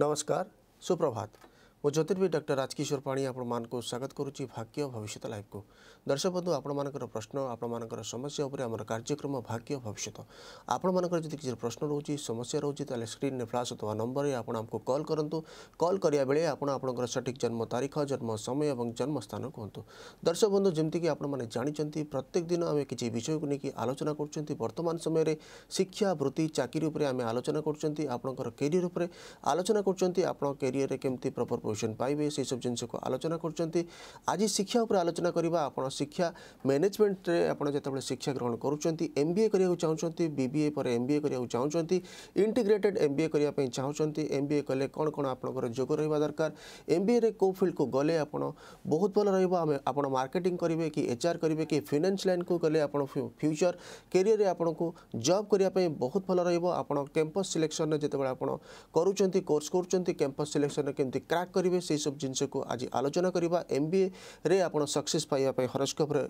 नमस्कार सुप्रभात मु ज्योतिर्वी डर राजकिशोर पाणी आपण स्वागत करुच्ची भाग्य भविष्य लाइफ को दर्शक बंधु आपण प्रश्न आपण समस्या उपर कार्यक्रम भाग्य भविष्य आपण मानी किसी प्रश्न रोज समस्या रोचे तो स्क्रीन में फ्लाश होता नंबर में आपड़ आमको कल करूँ कल करा बेले आपर सठिक जन्म तारीख जन्म समय और जन्मस्थान कहतु दर्शक बंधु जमीक आपंट प्रत्येक दिन आम कि विषय को लेकिन आलोचना करतमान समय शिक्षा वृत्ति चाकरी आम आलोचना करियर उपर आलोचना करियर केमती प्रपर प्रोविजन पाइबे से सब जिन आलोचना करी शिक्षा उपर आलोचना करवा आप शिक्षा मैनेजमेंट आपड़े शिक्षा ग्रहण करम बए कर चाहती बीबीए पर एम बए कर चाहती इंटिग्रेटेड एम बए चाहते एम बए कले कौन कौन आप जोग रहा दरकार एम बए रे कौ फिल्ड को गले बहुत भल रहा आप मार्केटिंग करेंगे कि एचआर करेंगे कि फिनान्स लाइन को गले फ्यूचर कैरियर आपन को जब करने बहुत भल रहा कैंपस सिलेक्शन जो आप कोर्स करोर्स करूँ कैंपस सिलेक्शन के क्राक કરીবে সেইসব জিনসে কো আজি আলোচনা করিবা এমবিএ রে आपण सक्सेस पाई पाए হরোস্কোপ রে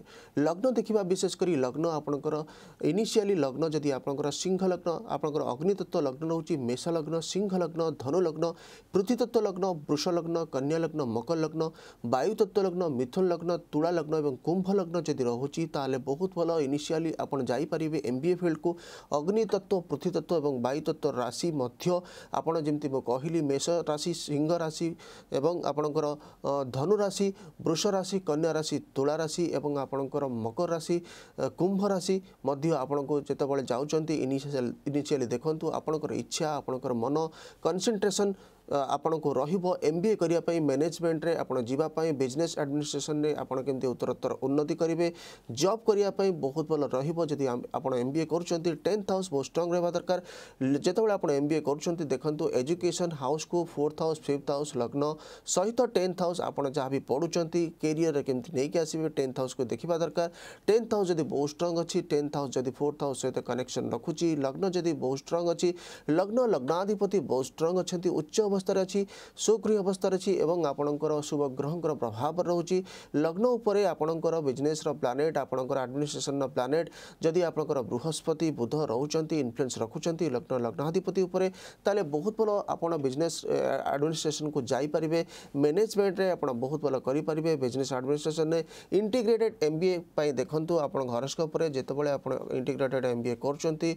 লগ্ন দেখিবা বিশেষ করি লগ্ন आपणকর ইনিশিয়ালি লগ্ন যদি आपणকর সিংহ লগ্ন आपणকর অগ্নি তত্ত্ব লগ্ন হচি মেসা লগ্ন সিংহ লগ্ন ধنو লগ্ন পৃথিবী তত্ত্ব লগ্ন বৃষ লগ্ন কন্যা লগ্ন মকর লগ্ন বায়ু তত্ত্ব লগ্ন মিথুন লগ্ন তুলা লগ্ন এবং কুম্ভ লগ্ন যদি রহুচি তালে বহুত ভালো ইনিশিয়ালি आपण যাই পারিবে এমবিএ ফিল্ড কো অগ্নি তত্ত্ব পৃথিবী তত্ত্ব এবং বায়ু তত্ত্ব রাশি মধ্য आपण जमितिबो कहिली मेष राशि সিংহ রাশি ଏବଂ ଆପଣଙ୍କର ଧନୁରାଶି ବୃଷରାଶି କନ୍ୟାରାଶି ତୁଳାରାଶି ଏବଂ ଆପଣଙ୍କର ମକର ରାଶି କୁମ୍ଭ ରାଶି ମଧ୍ୟ ଆପଣଙ୍କୁ ଯେତେବେଳେ ଯାଉଛନ୍ତି ଇନିସିଆଲି ଦେଖନ୍ତୁ ଆପଣଙ୍କର ଇଚ୍ଛା ଆପଣଙ୍କର ମନ କନସେନଟ୍ରେସନ୍ आपण को रमबीए करने मैनेजमेंट आप बिजनेस आडमिनिस्ट्रेसन आपड़ के उत्तरोत्तर उन्नति करेंगे जब करने बहुत भल रही आम बी ए कर टेन्थ हाउस बहुत स्ट्रंग रहा दरकार जिते आम बी ए कर देखते एजुकेशन हाउस को फोर्थ हाउस फिफ्थ हाउस लग्न सहित टेन्थ हाउस आप जहाँ भी पढ़ुंट कैरियर केमी नहीं आसवे टेन्थ हाउस को देखा दरकार टेन्थ हाउस जब बहुत स्ट्रंग अच्छी टेन्थ हाउस जब फोर्थ हाउस सहित कनेक्शन रखुच्छी लग्न जदि बहुत स्ट्रंग अच्छी लग्न लग्नाधिपति बहुत स्ट्रंग अच्छा उच्च ଅବସ୍ଥାରେ ଅଛି ସୁଗୃହ ଅବସ୍ଥାରେ ଅଛି ଏବଂ ଆପଣଙ୍କର ଶୁଭ ଗ୍ରହଙ୍କର ପ୍ରଭାବ ରହୁଛି ଲଗ୍ନ ଉପରେ ଆପଣଙ୍କର ବିଜନେସ୍ର ପ୍ଲାନେଟ୍ ଆପଣଙ୍କର ଆଡ଼ମିନିଷ୍ଟ୍ରେସନ୍ର ପ୍ଲାନେଟ୍ ଯଦି ଆପଣଙ୍କର ବୃହସ୍ପତି ବୁଧ ରହୁଛନ୍ତି ଇନଫ୍ଲୁଏନ୍ସ ରଖୁଛନ୍ତି ଲଗ୍ନ ଲଗ୍ନାଧିପତି ଉପରେ ତାହେଲେ ବହୁତ ଭଲ ଆପଣ ବିଜନେସ୍ ଆଡ଼ମିନିଷ୍ଟ୍ରେସନ୍କୁ ଯାଇପାରିବେ ମ୍ୟାନେଜମେଣ୍ଟରେ ଆପଣ ବହୁତ ଭଲ କରିପାରିବେ ବିଜନେସ୍ ଆଡ଼ମିନିଷ୍ଟ୍ରେସନ୍ରେ ଇଣ୍ଟିଗ୍ରେଟେଡ୍ ଏମ୍ ବି ଏ ପାଇଁ ଦେଖନ୍ତୁ ଆପଣଙ୍କ ହରସ୍କୋପରେ ଯେତେବେଳେ ଆପଣ ଇଣ୍ଟିଗ୍ରେଟେଡ୍ ଏମ୍ ବି ଏ କରୁଛନ୍ତି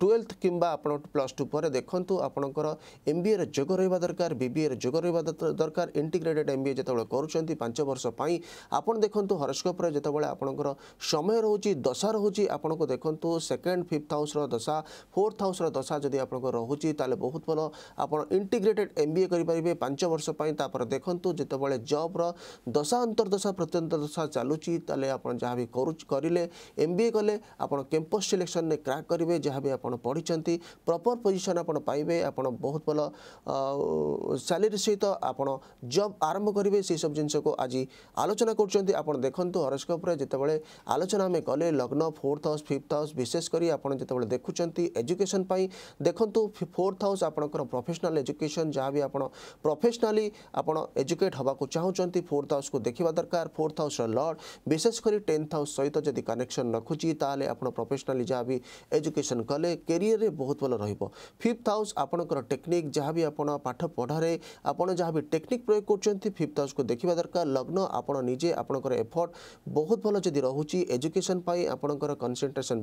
ଟୁଏଲ୍ଥ କିମ୍ବା ଆପଣ ପ୍ଲସ୍ ଟୁ ପରେ ଦେଖନ୍ତୁ ଆପଣଙ୍କର ଏମ୍ ବି ଏର ଯୋଗ ରହିବ ରହିବା ଦରକାର ବିବିଏରେ ଯୋଗ ରହିବା ଦରକାର ଇଣ୍ଟିଗ୍ରେଟେଡ୍ ଏମ୍ବିଏ ଯେତେବେଳେ କରୁଛନ୍ତି ପାଞ୍ଚ ବର୍ଷ ପାଇଁ ଆପଣ ଦେଖନ୍ତୁ ହରସ୍କୋପରେ ଯେତେବେଳେ ଆପଣଙ୍କର ସମୟ ରହୁଛି ଦଶା ରହୁଛି ଆପଣଙ୍କୁ ଦେଖନ୍ତୁ ସେକେଣ୍ଡ ଫିଫ୍ଥ ହାଉସ୍ର ଦଶା ଫୋର୍ଥ ହାଉସ୍ର ଦଶା ଯଦି ଆପଣଙ୍କ ରହୁଛି ତାହେଲେ ବହୁତ ଭଲ ଆପଣ ଇଣ୍ଟିଗ୍ରେଟେଡ୍ ଏମ୍ବିଏ କରିପାରିବେ ପାଞ୍ଚ ବର୍ଷ ପାଇଁ ତାପରେ ଦେଖନ୍ତୁ ଯେତେବେଳେ ଜବ୍ର ଦଶା ଅନ୍ତର୍ଦଶା ପ୍ରତ୍ୟନ୍ତ ଦଶା ଚାଲୁଛି ତାହେଲେ ଆପଣ ଯାହା ବି କରୁ କରିଲେ ଏମ୍ବିଏ କଲେ ଆପଣ କ୍ୟାମ୍ପସ୍ ସିଲେକ୍ସନ୍ରେ କ୍ରାକ୍ କରିବେ ଯାହା ବି ଆପଣ ପଢ଼ିଛନ୍ତି ପ୍ରପର୍ ପୋଜିସନ୍ ଆପଣ ପାଇବେ ଆପଣ ବହୁତ ଭଲ স্যালেরি সহিত আপনার জব আরম্ভ করবে সেইসব জিনিসক আজ আলোচনা করছেন আপনার দেখুন হরস্কোপে যেতবে আলোচনা আমি কলে লগ্ন ফোর্থ হাউস ফিফ্থ হাউস বিশেষ করে আপনার যেতবে দেখুম এজুকেশন দেখুন ফোর্থ হাউস আপনার প্রফেসনাল এজুকেশন যা বি আপনার প্রফেসনালি আপনার এজুকেট হওয়া চাহুমান ফোর্থ হাউস কু দেখা দরকার ফোর্থ হাউসর লর্ড বিশেষ করে টেন্থ হাউস সহিত যদি কানেকশন রাখুছি তাহলে আপনার প্রফেসনালি যা বি এজুকেশন কলে কেরিয়ারে বহুত ভাল রহব ফিফ্থ হাউস আপনার টেকনিক যা বি আপনার পাঠ পঢ়ারে ଆପଣ ଯାହା ବି ଟେକ୍ନିକ୍ ପ୍ରୟୋଗ କରୁଛନ୍ତି ଫିଫ୍ଥ ହାଉସ୍କୁ ଦେଖିବା ଦରକାର ଲଗ୍ନ ଆପଣ ନିଜେ ଆପଣଙ୍କର ଏଫର୍ଟ ବହୁତ ଭଲ ଯଦି ରହୁଛି ଏଜୁକେସନ୍ ପାଇଁ ଆପଣଙ୍କର କନସେନ୍ଟ୍ରେସନ୍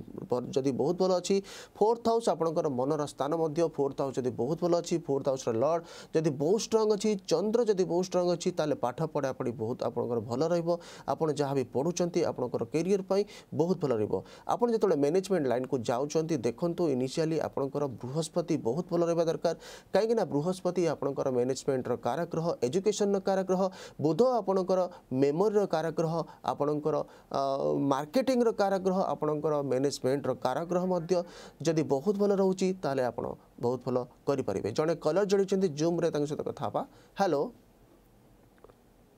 ଯଦି ବହୁତ ଭଲ ଅଛି ଫୋର୍ଥ ହାଉସ୍ ଆପଣଙ୍କର ମନର ସ୍ଥାନ ମଧ୍ୟ ଫୋର୍ଥ ହାଉସ୍ ଯଦି ବହୁତ ଭଲ ଅଛି ଫୋର୍ଥ ହାଉସ୍ର ଲର୍ଡ଼ ଯଦି ବହୁତ ଷ୍ଟ୍ରଙ୍ଗ ଅଛି ଚନ୍ଦ୍ର ଯଦି ବହୁତ ଷ୍ଟ୍ରଙ୍ଗ ଅଛି ତାହେଲେ ପାଠ ପଢ଼ା ପଢ଼ି ବହୁତ ଆପଣଙ୍କର ଭଲ ରହିବ ଆପଣ ଯାହା ବି ପଢ଼ୁଛନ୍ତି ଆପଣଙ୍କର କେରିୟର ପାଇଁ ବହୁତ ଭଲ ରହିବ ଆପଣ ଯେତେବେଳେ ମ୍ୟାନେଜମେଣ୍ଟ ଲାଇନ୍କୁ ଯାଉଛନ୍ତି ଦେଖନ୍ତୁ ଇନିସିଆଲି ଆପଣଙ୍କର ବୃହସ୍ପତି ବହୁତ ଭଲ ରହିବା ଦରକାର କାହିଁକିନା ବୃହସ୍ପତି ଗ୍ରହଟି ଆପଣଙ୍କର ମ୍ୟାନେଜମେଣ୍ଟର କାରକ ଗ୍ରହ ଏଜୁକେସନର କାରକ ଗ୍ରହ ବୁଧ ଆପଣଙ୍କର ମେମୋରିର କାରକ ଗ୍ରହ ଆପଣଙ୍କର ମାର୍କେଟିଂର କାରକ ଗ୍ରହ ଆପଣଙ୍କର ମ୍ୟାନେଜମେଣ୍ଟର କାରକ ଗ୍ରହ ମଧ୍ୟ ଯଦି ବହୁତ ଭଲ ରହୁଛି ତାହେଲେ ଆପଣ ବହୁତ ଭଲ କରିପାରିବେ ଜଣେ କଲର୍ ଯୋଡ଼ିଛନ୍ତି ଜୁମ୍ରେ ତାଙ୍କ ସହିତ କଥା ହେବା ହ୍ୟାଲୋ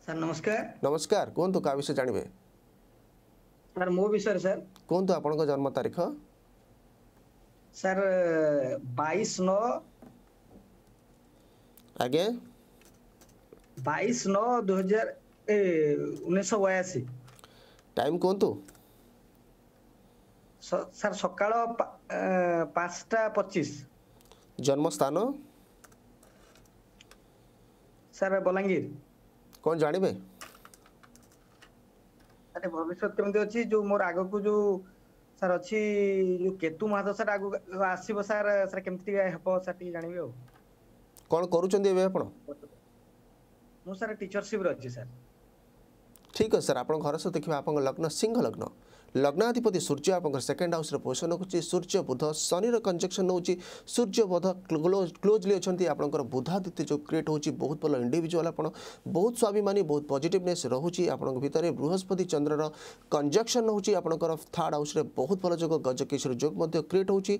ସାର୍ ନମସ୍କାର ନମସ୍କାର କୁହନ୍ତୁ କାହା ବିଷୟ ଜାଣିବେ ସାର୍ ମୋ ବିଷୟରେ ସାର୍ କୁହନ୍ତୁ ଆପଣଙ୍କ ଜନ୍ମ ତାରିଖ ସାର୍ ବାଇଶ ନଅ ଆଜ୍ଞା ବାଇଶ ନଅ ଦୁଇ ହଜାର ଉଣେଇଶହ ବୟାଅଶୀ ଟାଇମ୍ କୁହନ୍ତୁ ସାର୍ ସକାଳ ପାଞ୍ଚଟା ପଚିଶ ଜନ୍ମସ୍ଥାନ ସାର୍ ବଲାଙ୍ଗୀର କ'ଣ ଜାଣିବେ ଆରେ ଭବିଷ୍ୟତ କେମିତି ଅଛି ଯୋଉ ମୋର ଆଗକୁ ଯୋଉ ସାର୍ ଅଛି ଯୋଉ କେତୁ ମହାଦଶା ଆଗକୁ ଆସିବ ସାର୍ ସାର୍ କେମିତି ହେବ ସାର୍ ଟିକେ ଜାଣିବେ ଆଉ କ'ଣ କରୁଛନ୍ତି ଏବେ ଆପଣ ମୁଁ ସାର୍ ଟିଚରସିପ୍ରେ ଅଛି ସାର୍ ଠିକ୍ ଅଛି ସାର୍ ଆପଣଙ୍କ ଘର ସହିତ ଦେଖିବା ଆପଣଙ୍କ ଲଗ୍ନ ସିଂହ ଲଗ୍ନ ଲଗ୍ନାଧିପତି ସୂର୍ଯ୍ୟ ଆପଣଙ୍କର ସେକେଣ୍ଡ ହାଉସ୍ରେ ପୋଜିସନ୍ ରଖୁଛି ସୂର୍ଯ୍ୟ ବୁଧ ଶନିର କଞ୍ଜକ୍ସନ୍ ହେଉଛି ସୂର୍ଯ୍ୟ ବୁଧ କ୍ଲୋଜ୍ଲି ଅଛନ୍ତି ଆପଣଙ୍କର ବୁଧାଦିତ୍ୟ ଯେଉଁ କ୍ରିଏଟ୍ ହେଉଛି ବହୁତ ଭଲ ଇଣ୍ଡିଭିଜୁଆଲ୍ ଆପଣ ବହୁତ ସ୍ୱାଭିମାନୀ ବହୁତ ପଜିଟିଭନେସ୍ ରହୁଛି ଆପଣଙ୍କ ଭିତରେ ବୃହସ୍ପତି ଚନ୍ଦ୍ରର କଞ୍ଜକ୍ସନ୍ ହେଉଛି ଆପଣଙ୍କର ଥାର୍ଡ଼ ହାଉସ୍ରେ ବହୁତ ଭଲ ଯୋଗ ଗଜକେଶର ଯୋଗ ମଧ୍ୟ କ୍ରିଏଟ୍ ହେଉଛି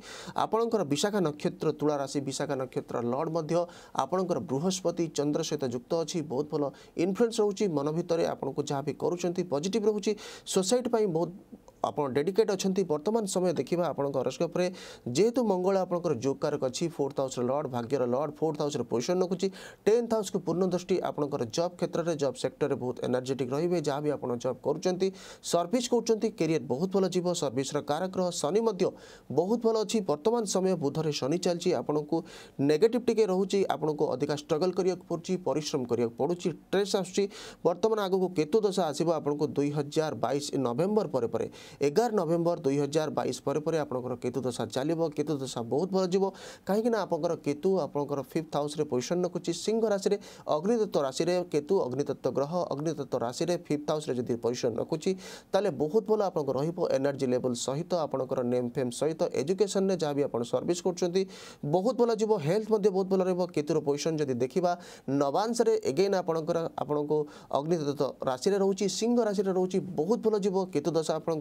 ଆପଣଙ୍କର ବିଶାଖା ନକ୍ଷତ୍ର ତୁଳା ରାଶି ବିଶାଖା ନକ୍ଷତ୍ର ଲର୍ଡ଼ ମଧ୍ୟ ଆପଣଙ୍କର ବୃହସ୍ପତି ଚନ୍ଦ୍ର ସହିତ ଯୁକ୍ତ ଅଛି ବହୁତ ଭଲ ଇନଫ୍ଲୁଏନ୍ସ ରହୁଛି ମନ ଭିତରେ ଆପଣଙ୍କୁ ଯାହା ବି କରୁଛନ୍ତି ପଜିଟିଭ୍ ରହୁଛି ସୋସାଇଟି ପାଇଁ ବହୁତ ଆପଣ ଡେଡିକେଟ୍ ଅଛନ୍ତି ବର୍ତ୍ତମାନ ସମୟ ଦେଖିବା ଆପଣଙ୍କ ହରସ୍କୋପ୍ରେ ଯେହେତୁ ମଙ୍ଗଳ ଆପଣଙ୍କର ଯୋଗକାରକ ଅଛି ଫୋର୍ଥ ହାଉସ୍ର ଲର୍ଡ଼ ଭାଗ୍ୟର ଲର୍ଡ଼ ଫୋର୍ଥ ହାଉସ୍ର ପୋଜିସନ୍ ରଖୁଛି ଟେନ୍ଥ ହାଉସ୍କୁ ପୂର୍ଣ୍ଣ ଦୃଷ୍ଟି ଆପଣଙ୍କର ଜବ୍ କ୍ଷେତ୍ରରେ ଜବ୍ ସେକ୍ଟରରେ ବହୁତ ଏନର୍ଜେଟିକ୍ ରହିବେ ଯାହା ବି ଆପଣ ଜବ୍ କରୁଛନ୍ତି ସର୍ଭିସ୍ କରୁଛନ୍ତି କେରିୟର ବହୁତ ଭଲ ଯିବ ସର୍ଭିସ୍ର କାରଗ୍ରହ ଶନି ମଧ୍ୟ ବହୁତ ଭଲ ଅଛି ବର୍ତ୍ତମାନ ସମୟ ବୁଧରେ ଶନି ଚାଲିଛି ଆପଣଙ୍କୁ ନେଗେଟିଭ୍ ଟିକେ ରହୁଛି ଆପଣଙ୍କୁ ଅଧିକା ଷ୍ଟ୍ରଗଲ୍ କରିବାକୁ ପଡ଼ୁଛି ପରିଶ୍ରମ କରିବାକୁ ପଡ଼ୁଛି ଷ୍ଟ୍ରେସ୍ ଆସୁଛି ବର୍ତ୍ତମାନ ଆଗକୁ କେତୁ ଦଶା ଆସିବ ଆପଣଙ୍କୁ ଦୁଇ ହଜାର ବାଇଶ ନଭେମ୍ବର ପରେ ପରେ এগার নভেম্বর দুই হাজার বাইশ পরে পরে আপনার কেতু দশা চালিব কেতু দশা বহুত ভাল যাব কাহিঁকি না আপনার কেতু আপনার ফিফ্থ হাউসে পজিশন রাখুছি সিংহ রাশি অগ্নিতত্ত্ব রাশি কেতু অগ্নিতত্ত্ব গ্রহ অগ্নিতত্ত্ব রাশি ফিফ্থ হাউসে যদি পজিশন রাখুছি তাহলে বহুত ভাল আপনার রহব এনার্জি লেভেল সহিত আপনার নেম ফেম সহিত এজুকেশন যা বি আপনার সর্ভিস করছেন বহুত ভাল যাব হেলথ বহুত ভাল রহব কেতুর পজিশন যদি দেখা নবাংশে এগেইন আপনার আপনার অগ্নিতত্ত্ব রাশি রয়েছে সিংহ রাশি রয়েছে বহুত ভাল যাব কেতু দশা আপনার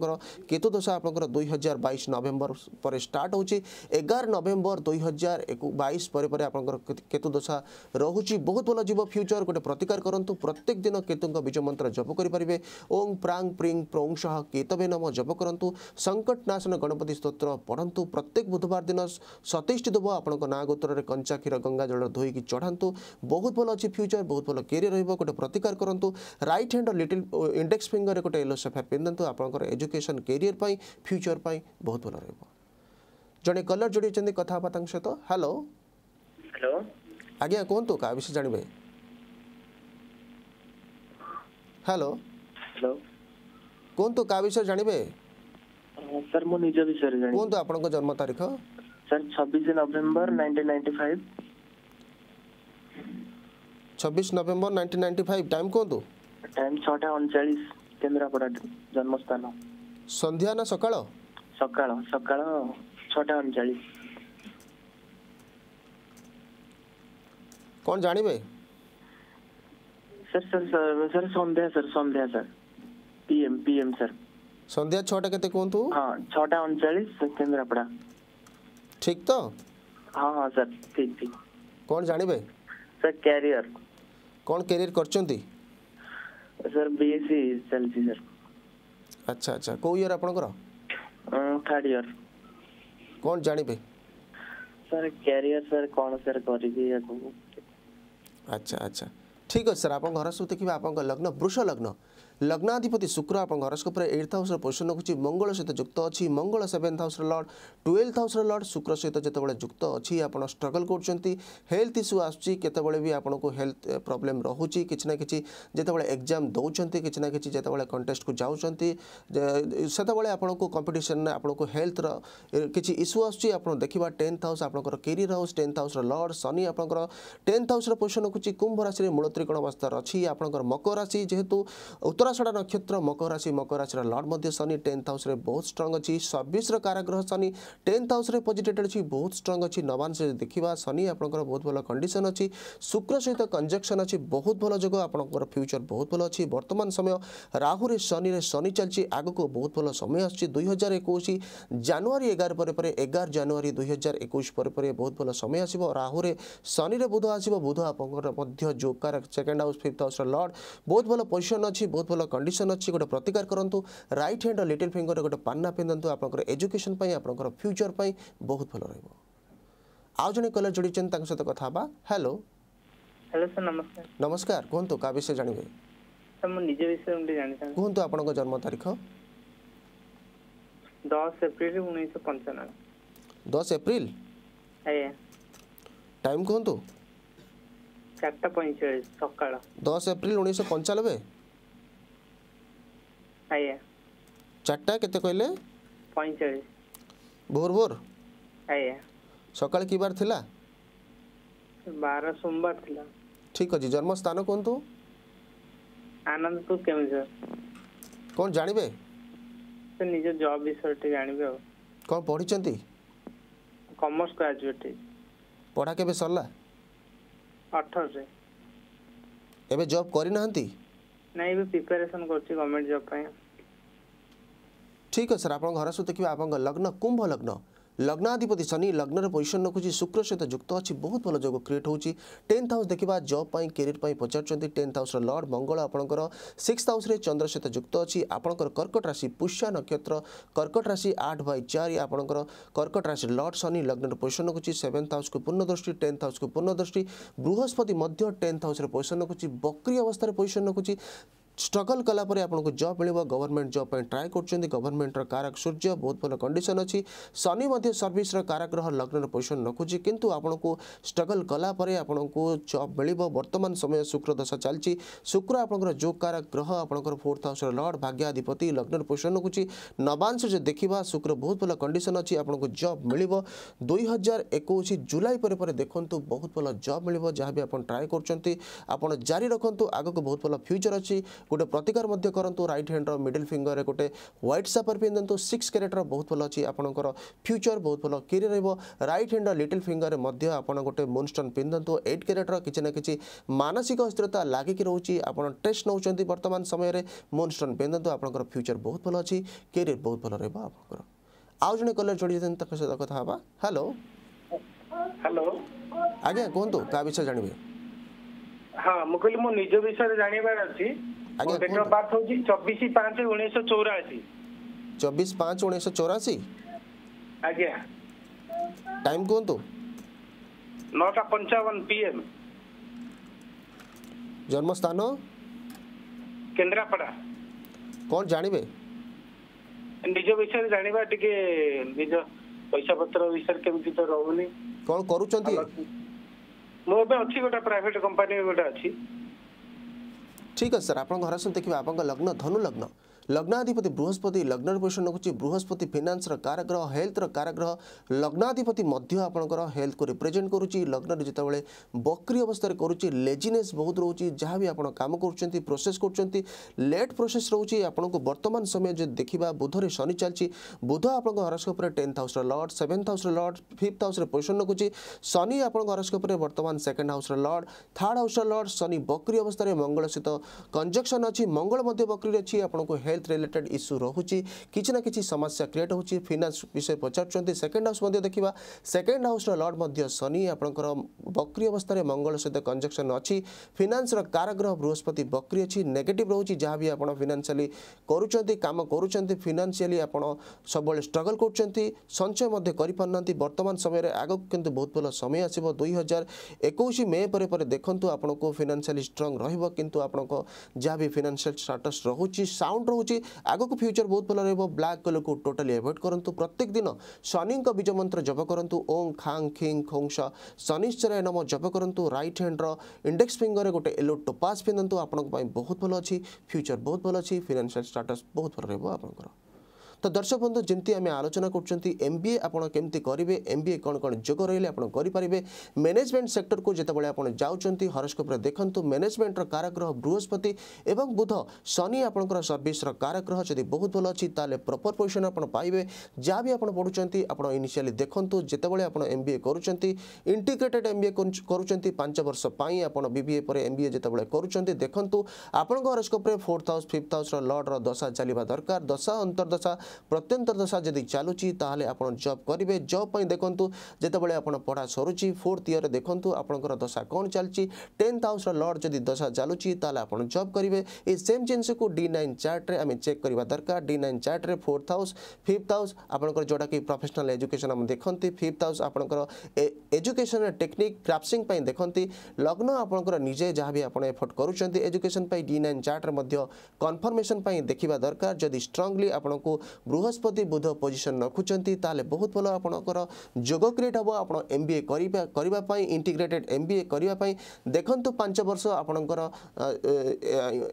केतु दशा आपंकर दुई हजार बैश नभेम्बर पर स्टार्ट होगार नभेम्बर दुई हजार बैश पर आपंकर केतु दशा रोचे बहुत भल जीव फ्यूचर गोटे प्रतिकार करूँ प्रत्येक दिन केतुं बीज मंत्र जप करें ओं प्रांग प्रिंग प्रौंशह केतवे नम जप करूँ संकट नाशन गणपति स्तोत्र पढ़ू प्रत्येक बुधवार दिन सतैशटी देव आपंक ना गोत्र कंचा क्षीर गंगा जल धोईकी चढ़ातु बहुत भल अच्छी फ्यूचर बहुत भल कैरियर रोटे प्रतिकार करूँ right hand little index finger गोटे येलो सफेयर पिंधु आपंकर एजुकेशन ଏଜୁକେସନ୍ କ୍ୟାରିୟର ପାଇଁ ଫ୍ୟୁଚର ପାଇଁ ବହୁତ ଭଲ ରହିବ ଜଣେ କଲର୍ ଯୋଡ଼ିଛନ୍ତି କଥା ହେବା ତାଙ୍କ ସହିତ ହ୍ୟାଲୋ ହ୍ୟାଲୋ ଆଜ୍ଞା କୁହନ୍ତୁ କାହା ବିଷୟ ଜାଣିବେ ହ୍ୟାଲୋ ହ୍ୟାଲୋ କୁହନ୍ତୁ କାହା ବିଷୟ ଜାଣିବେ ସାର୍ ମୁଁ ନିଜ ବିଷୟରେ ଜାଣିବି କୁହନ୍ତୁ ଆପଣଙ୍କ ଜନ୍ମ ତାରିଖ ସାର୍ ଛବିଶ ନଭେମ୍ବର ନାଇନଟିନ୍ ନାଇଣ୍ଟି ଫାଇଭ ଛବିଶ November nineteen ninety five time କୁହନ୍ତୁ ଟାଇମ୍ ଛଅଟା ଅଣଚାଳିଶ କେନ୍ଦ୍ରାପଡ଼ା ଜନ୍ମସ୍ଥାନ ସନ୍ଧ୍ୟା ନା ସକାଳ ସକାଳ ସକାଳ ଛଅଟା ଅଣଚାଳିଶ କ'ଣ ଜାଣିବେ ସାର୍ ସାର୍ ସାର୍ ସନ୍ଧ୍ୟା ସାର୍ ସନ୍ଧ୍ୟା ସାର୍ ପିଏମ୍ ପିଏମ୍ ସାର୍ ସନ୍ଧ୍ୟା ଛଅଟା କେତେ କୁହନ୍ତୁ ହଁ ଛଅଟା ଅଣଚାଳିଶ କେନ୍ଦ୍ରାପଡ଼ା ଠିକ୍ ତ ହଁ ହଁ ସାର୍ ଠିକ୍ ଠିକ୍ କ'ଣ ଜାଣିବେ ସାର୍ କ୍ୟାରିୟର କ'ଣ କ୍ୟାରିୟର କରିଛନ୍ତି ସାର୍ ବିଏସ୍ସି ଚାଲିଛି ସାର୍ ଆଚ୍ଛା ଆଚ୍ଛା କେଉଁ ଇୟର୍ ଆପଣଙ୍କର ଥାର୍ଡ ଇୟର୍ କ'ଣ ଜାଣିବେ ସାର୍ କ୍ୟାରିୟର ସାର୍ କ'ଣ ସାର୍ କରିବି ଆଗକୁ ଆଚ୍ଛା ଆଚ୍ଛା ଠିକ୍ ଅଛି ସାର୍ ଆପଣଙ୍କ ହରସ୍ମୃତି କିମ୍ବା ଆପଣଙ୍କ ଲଗ୍ନ ବୃଷ ଲଗ୍ନ लग्नाधिपति शुक्र आप हरस्कोप एट्थ हाउस पोजिशन रखुच्छी मंगल सहित जुक्त अच्छी मंगल seventh house lord twelfth house lord शुक्र सहित जितेबाला जुक्त अच्छी आप स्ट्रगल करेल्थ इश्यू आसे भी आपको हेल्थ प्रोब्लेम रोचे किसी ना कि जितेबाला एक्जाम दौरान किसी ना कि जितेबाला कंटेस्ट को जाते आपको कंपिटिशन आपको हेल्थ किसी इश्यू आस देखा टेन्थ हाउस आप career house tenth house lord शनि आप टेन्थ हाउस पोजिशन रखुच्छी कुंभ राशि मूल त्रिकोण अवस्था अच्छी आप मकर राशि जेहतु उत्तर ସଡ଼ାସଡ଼ା ନକ୍ଷତ୍ର ମକର ରାଶି ମକର ରାଶିର ଲର୍ଡ଼ ମଧ୍ୟ ଶନି ଟେନ୍ଥ ହାଉସ୍ରେ ବହୁତ ଷ୍ଟ୍ରଙ୍ଗ ଅଛି ସର୍ଭିସ୍ର କାରାଗ୍ରହ ଶନି ଟେନ୍ଥ ହାଉସ୍ରେ ପଜିଟେଡ୍ ଅଛି ବହୁତ ଷ୍ଟ୍ରଙ୍ଗ ଅଛି ନବାଂଶ ଦେଖିବା ଶନି ଆପଣଙ୍କର ବହୁତ ଭଲ କଣ୍ଡିସନ୍ ଅଛି ଶୁକ୍ର ସହିତ କଞ୍ଜକ୍ସନ୍ ଅଛି ବହୁତ ଭଲ ଯୋଗ ଆପଣଙ୍କର ଫ୍ୟୁଚର୍ ବହୁତ ଭଲ ଅଛି ବର୍ତ୍ତମାନ ସମୟ ରାହୁରେ ଶନିରେ ଶନି ଚାଲିଛି ଆଗକୁ ବହୁତ ଭଲ ସମୟ ଆସୁଛି ଦୁଇ ହଜାର ଏକୋଇଶ ଜାନୁଆରୀ ଏଗାର ପରେ ପରେ ଏଗାର ଜାନୁଆରୀ ଦୁଇ ହଜାର ଏକୋଇଶ ପରେ ପରେ ବହୁତ ଭଲ ସମୟ ଆସିବ ରାହୁରେ ଶନିରେ ବୁଧ ଆସିବ ବୁଧ ଆପଣଙ୍କର ମଧ୍ୟ ଯୋଗ ସେକେଣ୍ଡ ହାଉସ୍ ଫିଫ୍ଥ ହାଉସ୍ର ଲର୍ଡ଼ ବହୁତ ଭଲ ପୋଜିସନ୍ ଅଛି ବହୁତ ଭଲ ଭଲ କଣ୍ଡିସନ୍ ଅଛି ଗୋଟେ ପ୍ରତିକାର କରନ୍ତୁ ରାଇଟ୍ ହ୍ୟାଣ୍ଡ ଲିଟିଲ୍ ଫିଙ୍ଗର ଗୋଟେ ପାନ୍ନା ପିନ୍ଧନ୍ତୁ ଆପଣଙ୍କର ଏଜୁକେସନ୍ ପାଇଁ ଆପଣଙ୍କର ଫ୍ୟୁଚର୍ ପାଇଁ ବହୁତ ଭଲ ରହିବ ଆଉ ଜଣେ କଲର୍ ଯୋଡ଼ିଛନ୍ତି ତାଙ୍କ ସହିତ କଥା ହେବା ହ୍ୟାଲୋ ହ୍ୟାଲୋ ସାର୍ ନମସ୍କାର ନମସ୍କାର କୁହନ୍ତୁ କାହା ବିଷୟରେ ଜାଣିବେ ସାର୍ ମୁଁ ନିଜ ବିଷୟରେ ଜାଣିଥାନ୍ତି କୁହନ୍ତୁ ଆପଣଙ୍କ ଜନ୍ମ ତାରିଖ ଦଶ ଏପ୍ରିଲ ଉଣେଇଶହ ପଞ୍ଚାନବେ ଦଶ ଏପ୍ରିଲ ଆଜ୍ଞା ଟାଇମ୍ କୁହନ୍ତୁ ଚାରିଟା ପଇଁଚାଳିଶ ସକାଳ ଦଶ ଏପ୍ରିଲ ଉଣେଇଶହ ପଞ୍ଚାନବେ चार्टा कहते कहले पैंचा भोर भोर सकाल कि बार थिला बार सोमवार थिला ठीक अछि जन्म स्थान कोन तो आनंदपुर केमजर कोन जानिबे से निजे जॉब विषयते जानिबे कोन पढ़ी चंती कॉमर्स ग्रेजुएट पढ़ा केबे सरला 18 रे एबे जॉब करिनहंती ठीक है अच्छे आप लग्न कुंभ लग्न লগ্নাধিপতি শনি লগ্নর পজিশন রখুছি শুক্র সহ যুক্ত অছি বহুত ভাল যোগ ক্রিয়েট হচ্ছে টেন্থ হাউস দেখা জব পাই ক্যারিয়ার পাই পচারুচ্ছেন টেন্থ হাউসর লর্ড মঙ্গল আপনার সিক্স হাউসে চন্দ্র সহ যুক্ত অছি আপনার কর্কট রাশি পুষ্যা নক্ষত্র কর্কট রাশি আট বাই চারি আপনার কর্কট রাশি লর্ড শনি লগ্নর পজিশন রখুছি সেভেন্থ হাউস কু পূর্ণদৃষ্টি টেন্থ হাউস কু পূর্ণদৃষ্টি বৃহস্পতি মধ্য টেন্থ হাউসের পজিশন রখুছি বক্রি অবস্থার পজিশন রখুছি ଷ୍ଟ୍ରଗଲ୍ କଲାପରେ ଆପଣଙ୍କୁ ଜବ୍ ମିଳିବ ଗଭର୍ଣ୍ଣମେଣ୍ଟ ଜବ୍ ପାଇଁ ଟ୍ରାଏ କରୁଛନ୍ତି ଗଭର୍ଣ୍ଣମେଣ୍ଟର କାରକ ସୂର୍ଯ୍ୟ ବହୁତ ଭଲ କଣ୍ଡିସନ୍ ଅଛି ଶନି ମଧ୍ୟ ସର୍ଭିସର କାରକ ଗ୍ରହ ଲଗ୍ନର ପୋଜିସନ୍ ରଖୁଛି କିନ୍ତୁ ଆପଣଙ୍କୁ ଷ୍ଟ୍ରଗଲ୍ କଲାପରେ ଆପଣଙ୍କୁ ଜବ୍ ମିଳିବ ବର୍ତ୍ତମାନ ସମୟ ଶୁକ୍ର ଦଶା ଚାଲିଛି ଶୁକ୍ର ଆପଣଙ୍କର ଯୋଗ କାରକ ଗ୍ରହ ଆପଣଙ୍କର ଫୋର୍ଥ ହାଉସ୍ର ଲର୍ଡ଼ ଭାଗ୍ୟାଧିପତି ଲଗ୍ନର ପୋଜିସନ୍ ରଖୁଛି ନବାଂଶ ଯଦି ଦେଖିବା ଶୁକ୍ର ବହୁତ ଭଲ କଣ୍ଡିସନ୍ ଅଛି ଆପଣଙ୍କୁ ଜବ୍ ମିଳିବ ଦୁଇ ହଜାର ଏକୋଇଶ ଜୁଲାଇ ପରେ ପରେ ଦେଖନ୍ତୁ ବହୁତ ଭଲ ଜବ୍ ମିଳିବ ଯାହା ବି ଆପଣ ଟ୍ରାଏ କରୁଛନ୍ତି ଆପଣ ଜାରି ରଖନ୍ତୁ ଆଗକୁ ବହୁତ ଭଲ ଫ୍ୟୁଚର୍ ଅଛି গোটে প্রতিকার মধ্যে করতু রাইট হ্যান্ডর মিডিল ফিঙ্গরের গোটে হোয়াইট সাপর পিঁধু সিক্স ক্যারেটর বহুত ভাল অছি আপনার ফ্যুচর বহুত ভাল কি রহব রাইট হ্যান্ডর লিটিল ফিঙ্গরে মধ্যে আপনার গোটে মুনস্টোন পিঁধু এইট ক্যারেটর কিছু না কিছু মানসিক অস্থিরতা লাগিকি রয়েছে আপনার টেস্ট নৌকর বর্তমান সময়ের মুনস্টোন পিঁধু আপনার ফ্যুচর বহুত ভাল অছি ক্যারিয়ার বহুত ভাল রহব আপনার আউ জন কলর যোড়ি তাঙ্ক সহ কথা হবা হ্যালো হ্যালো আজ্ঞা কুহতু কা বিষয়ে জাঁবে হ্যাঁ মু কহিলি মো নিজ বিষয়ে জাঁবার আছে ସେଟାର ପାର୍ଟ ହେଉଛି ଚବିଶ ପାଞ୍ଚ ଉଣେଇଶହ ଚଉରାଅଶୀ ଚବିଶ ପାଞ୍ଚ ଉଣେଇଶହ ଚଉରାଅଶୀ ଆଜ୍ଞା ଟାଇମ୍ କୁହନ୍ତୁ ନଅଟା ପଞ୍ଚାବନ ପିଏମ୍ ଜନ୍ମସ୍ଥାନ କେନ୍ଦ୍ରାପଡ଼ା କ'ଣ ଜାଣିବେ ନିଜ ବିଷୟରେ ଜାଣିବା ଟିକେ ନିଜ ପଇସା ପତ୍ର ବିଷୟରେ କେମିତି ତ ରହୁନି କ'ଣ କରୁଛନ୍ତି ମୁଁ ଏବେ ଅଛି ଗୋଟେ ପ୍ରାଇଭେଟ୍ କମ୍ପାନୀ ଗୋଟେ ଅଛି ঠিক আছে স্যার আপনার ঘর আসুন দেখবে আপনার লগ্ন ধনু লগ্ন ଲଗ୍ନାଧିପତି ବୃହସ୍ପତି ଲଗ୍ନରେ ପୋଜିସନ୍ ରଖୁଛି ବୃହସ୍ପତି ଫିନାନ୍ସର କାରଗ୍ରହ ହେଲ୍ଥର କାରଗ୍ରହ ଲଗ୍ନାଧିପତି ମଧ୍ୟ ଆପଣଙ୍କର ହେଲ୍ଥକୁ ରିପ୍ରେଜେଣ୍ଟ କରୁଛି ଲଗ୍ନରେ ଯେତେବେଳେ ବକ୍ରି ଅବସ୍ଥାରେ କରୁଛି ଲେଜିନେସ୍ ବହୁତ ରହୁଛି ଯାହା ବି ଆପଣ କାମ କରୁଛନ୍ତି ପ୍ରୋସେସ୍ କରୁଛନ୍ତି ଲେଟ୍ ପ୍ରୋସେସ୍ ରହୁଛି ଆପଣଙ୍କୁ ବର୍ତ୍ତମାନ ସମୟ ଯଦି ଦେଖିବା ବୁଧରେ ଶନି ଚାଲିଛି ବୁଧ ଆପଣଙ୍କ ହରସ୍କୋପରେ ଟେନ୍ଥ ହାଉସ୍ର ଲର୍ଡ଼ ସେଭେନ୍ଥ ହାଉସ୍ର ଲର୍ଡ଼ ଫିଫ୍ଥ ହାଉସ୍ରେ ପୋଜିସନ୍ ରଖୁଛି ଶନି ଆପଣଙ୍କ ହରସ୍କୋପରେ ବର୍ତ୍ତମାନ ସେକେଣ୍ଡ ହାଉସ୍ର ଲର୍ଡ଼ ଥାର୍ଡ଼ ହାଉସ୍ର ଲର୍ଡ଼ ଶନି ବକ୍ରି ଅବସ୍ଥାରେ ମଙ୍ଗଳ ସହିତ କଞ୍ଜକ୍ସନ୍ ଅଛି ମଙ୍ଗଳ ମଧ୍ୟ ବକ୍ରିରେ ଅଛି ଆପଣଙ୍କୁ ହେଲ୍ଥ হেলথ রিলেটেড ইস্যু রহুচি কিছু না কিছু সমস্যা ক্রিয়েট হচ্ছে ফিনান্স বিষয়ে পচারুচ্ছেন সেকেন্ড হাউস দেখা সেকেন্ড হাউসর লর্ড শনি আপনার বক্রি অবস্থায় মঙ্গল সহ কনজকশন অছি ফিনান্সর কারগ্রহ বৃহস্পতি বক্রি অছি নেগেটিভ রয়েছে যা বি আপনার ফিনান্সিয়ালি করছেন কাম করছেন ফিনান্সিয়ালি আপনার সবুলে স্ট্রগল করছেন সঞ্চয় মধ্যে করিপার না বর্তমান সময়ের আগুক কিন্তু বহুত ভাল সময় আসব দুই হাজার একুশ মে পরে পরে দেখুন আপনার ফিনান্সিয়ালি স্ট্রং রহব কিন্তু আপনার যা বি ফিনান্সিয়াল স্টাটস রয়েছে সাউন্ড রয়েছে ରହୁଛି ଆଗକୁ ଫ୍ୟୁଚର ବହୁତ ଭଲ ରହିବ ବ୍ଲାକ୍ କଲର୍କୁ ଟୋଟାଲି ଆଭଏଡ଼୍ କରନ୍ତୁ ପ୍ରତ୍ୟେକ ଦିନ ଶନିଙ୍କ ବୀଜ ମନ୍ତ୍ର ଜପ କରନ୍ତୁ ଓଂ ଖାଙ୍ଗ ଖିଂ ଖୋଂସ ଶନିଶ୍ଚରାୟ ନମ ଜପ କରନ୍ତୁ ରାଇଟ୍ ହ୍ୟାଣ୍ଡର ଇଣ୍ଡେକ୍ସ ଫିଙ୍ଗରରେ ଗୋଟେ ୟେଲୋ ଟୋପାସ୍ ପିନ୍ଧନ୍ତୁ ଆପଣଙ୍କ ପାଇଁ ବହୁତ ଭଲ ଅଛି ଫ୍ୟୁଚର ବହୁତ ଭଲ ଅଛି ଫିନାନ୍ସିଆଲ ଷ୍ଟାଟସ୍ ବହୁତ ଭଲ ରହିବ ଆପଣଙ୍କର তো দর্শক বন্ধু যেমতি আমি আলোচনা করছেন এমবিএ আপনার কেমতি করবে এমবিএ কোণ কোণ যোগ রহলে আপনার করে ম্যানেজমেন্ট সেক্টর কু যেতবে আপনার যাচ্ছেন হরস্কোপে দেখুন ম্যানেজমেন্টর কারাগ্রহ বৃহস্পতি এবং বুধ শনি আপনার সর্ভিসর কারাগ্রহ যদি বহু ভাল অছি তাহলে প্রপর পজিশন আপনার পাইবে যা বি আপনার পড়ুচ্ছেন আপনার ইনিশিয়ালি দেখুন যেতবে আপনার এমবিএ করছেন ইন্টিগ্রেটেড এমবিএ করছেন পাঁচ বর্ষ পাই আপনার বিবিএ পরে এমবিএ যেতবে করছেন দেখুন আপনার হরস্কোপে ফোর্থ হাউস ফিফ্থ হাউস লর্ডর দশা চাল দরকার দশা অন্তর্দশা ପ୍ରତ୍ୟନ୍ତଦଶା ଯଦି ଚାଲୁଛି ତାହେଲେ ଆପଣ ଜବ୍ କରିବେ ଜବ୍ ପାଇଁ ଦେଖନ୍ତୁ ଯେତେବେଳେ ଆପଣ ପଢ଼ା ସରୁଛି ଫୋର୍ଥ ଇୟର୍ରେ ଦେଖନ୍ତୁ ଆପଣଙ୍କର ଦଶା କ'ଣ ଚାଲିଛି ଟେନ୍ଥ ହାଉସ୍ର ଲର୍ଡ଼ ଯଦି ଦଶା ଚାଲୁଛି ତାହେଲେ ଆପଣ ଜବ୍ କରିବେ ଏଇ ସେମ୍ ଜିନିଷକୁ ଡି ନାଇନ୍ ଚାର୍ଟରେ ଆମେ ଚେକ୍ କରିବା ଦରକାର ଡି ନାଇନ୍ ଚାର୍ଟରେ ଫୋର୍ଥ ହାଉସ୍ ଫିଫ୍ଥ ହାଉସ୍ ଆପଣଙ୍କର ଯେଉଁଟାକି ପ୍ରଫେସନାଲ୍ ଏଜୁକେସନ୍ ଆମେ ଦେଖନ୍ତି ଫିଫ୍ଥ ହାଉସ୍ ଆପଣଙ୍କର ଏଜୁକେସନ୍ର ଟେକ୍ନିକ୍ କ୍ରାଫ୍ଟିଂ ପାଇଁ ଦେଖନ୍ତି ଲଗ୍ନ ଆପଣଙ୍କର ନିଜେ ଯାହା ବି ଆପଣ ଏଫର୍ଟ କରୁଛନ୍ତି ଏଜୁକେସନ୍ ପାଇଁ ଡି ନାଇନ୍ ଚାର୍ଟରେ ମଧ୍ୟ କନଫର୍ମେସନ୍ ପାଇଁ ଦେଖିବା ଦରକାର ଯଦି ଷ୍ଟ୍ରଙ୍ଗଲି ଆପଣଙ୍କୁ বৃহস্পতি বুধ পজিশন ରଖୁଛନ୍ତି ତାହେଲେ ବହୁତ ଭଲ ଆପଣଙ୍କର ଯୋଗ କ୍ରିଏଟ୍ ହେବ ଆପଣ ଏମ୍ ବି ଏ କରିବା କରିବା ପାଇଁ ଇଣ୍ଟିଗ୍ରେଟେଡ଼୍ ଏମ୍ ବି ଏ କରିବା ପାଇଁ ଦେଖନ୍ତୁ ପାଞ୍ଚ ବର୍ଷ ଆପଣଙ୍କର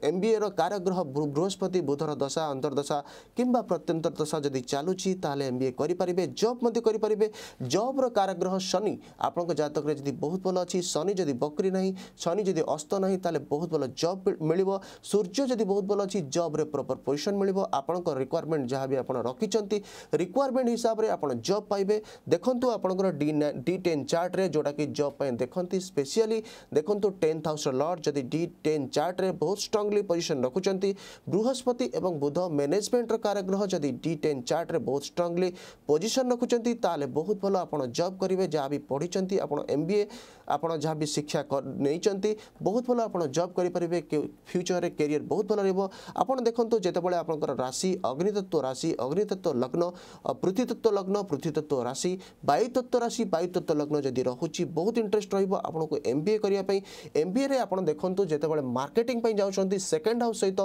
ଏମ୍ ବି ଏର କାରଗ୍ରହ ବୃହସ୍ପତି ବୁଧର ଦଶା ଅନ୍ତର୍ଦଶା କିମ୍ବା ପ୍ରତ୍ୟନ୍ତର ଦଶା ଯଦି ଚାଲୁଛି ତାହେଲେ ଏମ୍ ବି ଏ କରିପାରିବେ ଜବ୍ ମଧ୍ୟ କରିପାରିବେ ଜବ୍ର କାରଗ୍ରହ ଶନି ଆପଣଙ୍କ ଜାତକରେ ଯଦି ବହୁତ ଭଲ ଅଛି ଶନି ଯଦି ବକ୍ରି ନାହିଁ ଶନି ଯଦି ଅସ୍ତ ନାହିଁ ତାହେଲେ ବହୁତ ଭଲ ଜବ୍ ମିଳିବ ସୂର୍ଯ୍ୟ ଯଦି ବହୁତ ଭଲ ଅଛି ଜବ୍ରେ ପ୍ରପର୍ ପୋଜିସନ୍ ମିଳିବ ଆପଣଙ୍କ ରିକ୍ୱାରମେଣ୍ଟ ଯାହା ବି ବି ଆପଣ ରଖିଛନ୍ତି ରିକ୍ୱାରମେଣ୍ଟ ହିସାବରେ ଆପଣ ଜବ୍ ପାଇବେ ଦେଖନ୍ତୁ ଆପଣଙ୍କର ଡି ଡି ଟେନ୍ ଚାର୍ଟରେ ଯେଉଁଟାକି ଜବ୍ ପାଇଁ ଦେଖନ୍ତି ସ୍ପେସିଆଲି ଦେଖନ୍ତୁ ଟେନ୍ ହାଉସ୍ର ଲର୍ଡ଼ ଯଦି ଡି ଟେନ୍ ଚାର୍ଟରେ ବହୁତ ଷ୍ଟ୍ରଙ୍ଗଲି ପୋଜିସନ୍ ରଖୁଛନ୍ତି ବୃହସ୍ପତି ଏବଂ ବୁଧ ମ୍ୟାନେଜମେଣ୍ଟର କାରାଗ୍ରହ ଯଦି ଡି ଟେନ୍ ଚାର୍ଟରେ ବହୁତ ଷ୍ଟ୍ରଙ୍ଗଲି ପୋଜିସନ୍ ରଖୁଛନ୍ତି ତାହେଲେ ବହୁତ ଭଲ ଆପଣ ଜବ୍ କରିବେ ଯାହା ବି ପଢ଼ିଛନ୍ତି ଆପଣ ଏମ୍ ବି ଏ ଆପଣ ଯାହା ବି ଶିକ୍ଷା ନେଇଛନ୍ତି ବହୁତ ଭଲ ଆପଣ ଜବ୍ କରିପାରିବେ ଫ୍ୟୁଚରରେ କ୍ୟାରିୟର ବହୁତ ଭଲ ରହିବ ଆପଣ ଦେଖନ୍ତୁ ଯେତେବେଳେ ଆପଣଙ୍କର ରାଶି ଅଗ୍ନିତତ୍ତ୍ୱ ରାଶି ଅଗ୍ନିତତ୍ତ୍ୱ ଲଗ୍ନ ପୃଥିତତ୍ତ୍ୱ ଲଗ୍ନ ପୃଥିତତ୍ତ୍ୱ ରାଶି ବାୟୁତତ୍ତ୍ୱ ରାଶି ବାୟୁତତ୍ତ୍ୱ ଲଗ୍ନ ଯଦି ରହୁଛି ବହୁତ ଇଣ୍ଟରେଷ୍ଟ ରହିବ ଆପଣଙ୍କୁ ଏମ୍ ବି ଏ କରିବା ପାଇଁ ଏମ୍ ବି ଏରେ ଆପଣ ଦେଖନ୍ତୁ ଯେତେବେଳେ ମାର୍କେଟିଂ ପାଇଁ ଯାଉଛନ୍ତି ସେକେଣ୍ଡ ହାଉସ୍ ସହିତ